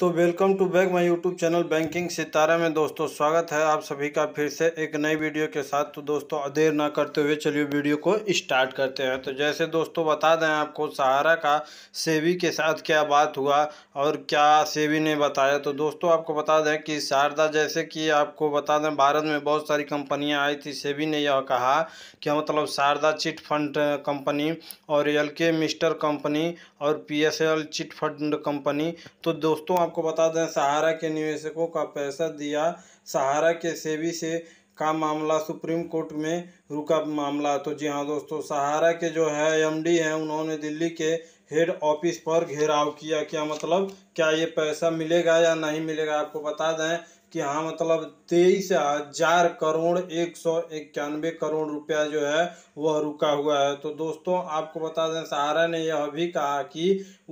तो welcome to back my YouTube channel banking Sitara में दोस्तों स्वागत है आप सभी का फिर से एक नई वीडियो के साथ तो दोस्तों अधेर ना करते हुए चलिए वीडियो को स्टार्ट करते हैं तो जैसे दोस्तों बता दें आपको सहारा का सेवी के साथ क्या बात हुआ और क्या सेवी ने बताया तो दोस्तों आपको बता दें कि शारदा जैसे कि आपको बता दें भारत में बहुत सारी कंपनियाँ आई थी सेवी ने यह कहा कि मतलब शारदा चिट फंड कंपनी और एल मिस्टर कंपनी और पी चिट फंड कंपनी तो दोस्तों आपको बता दें सहारा के निवेशकों का पैसा दिया सहारा के सेवी से का मामला सुप्रीम कोर्ट में रुका मामला तो जी हाँ दोस्तों सहारा के जो है एमडी हैं उन्होंने दिल्ली के हेड ऑफिस पर घेराव किया क्या मतलब क्या ये पैसा मिलेगा या नहीं मिलेगा आपको बता दें कि हाँ मतलब तेईस हजार करोड़ एक सौ इक्यानवे करोड़ रुपया जो है वह रुका हुआ है तो दोस्तों आपको बता दें सहारा ने यह भी कहा कि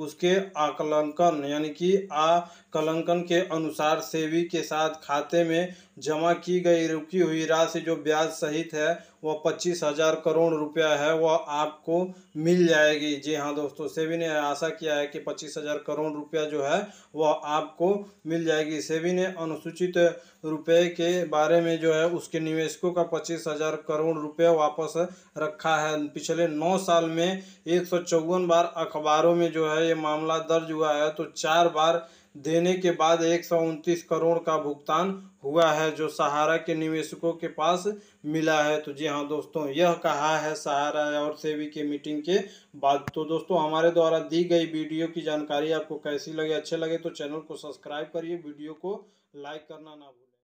उसके आकलंकन यानी कि आकलंकन के अनुसार सेवी के साथ खाते में जमा की गई रुकी हुई राशि जो ब्याज सहित है वो पच्चीस हज़ार करोड़ रुपया है वो आपको मिल जाएगी जी हाँ दोस्तों सेबी ने आशा किया है कि पच्चीस हज़ार करोड़ रुपया जो है वह आपको मिल जाएगी सेबी ने अनुसूचित रुपये के बारे में जो है उसके निवेशकों का पच्चीस हज़ार करोड़ रुपया वापस रखा है पिछले नौ साल में एक बार अखबारों में जो है ये मामला दर्ज हुआ है तो चार बार देने के बाद एक करोड़ का भुगतान हुआ है जो सहारा के निवेशकों के पास मिला है तो जी हाँ दोस्तों यह कहा है सहारा और सेवी के मीटिंग के बाद तो दोस्तों हमारे द्वारा दी गई वीडियो की जानकारी आपको कैसी लगे अच्छे लगे तो चैनल को सब्सक्राइब करिए वीडियो को लाइक करना ना भूलें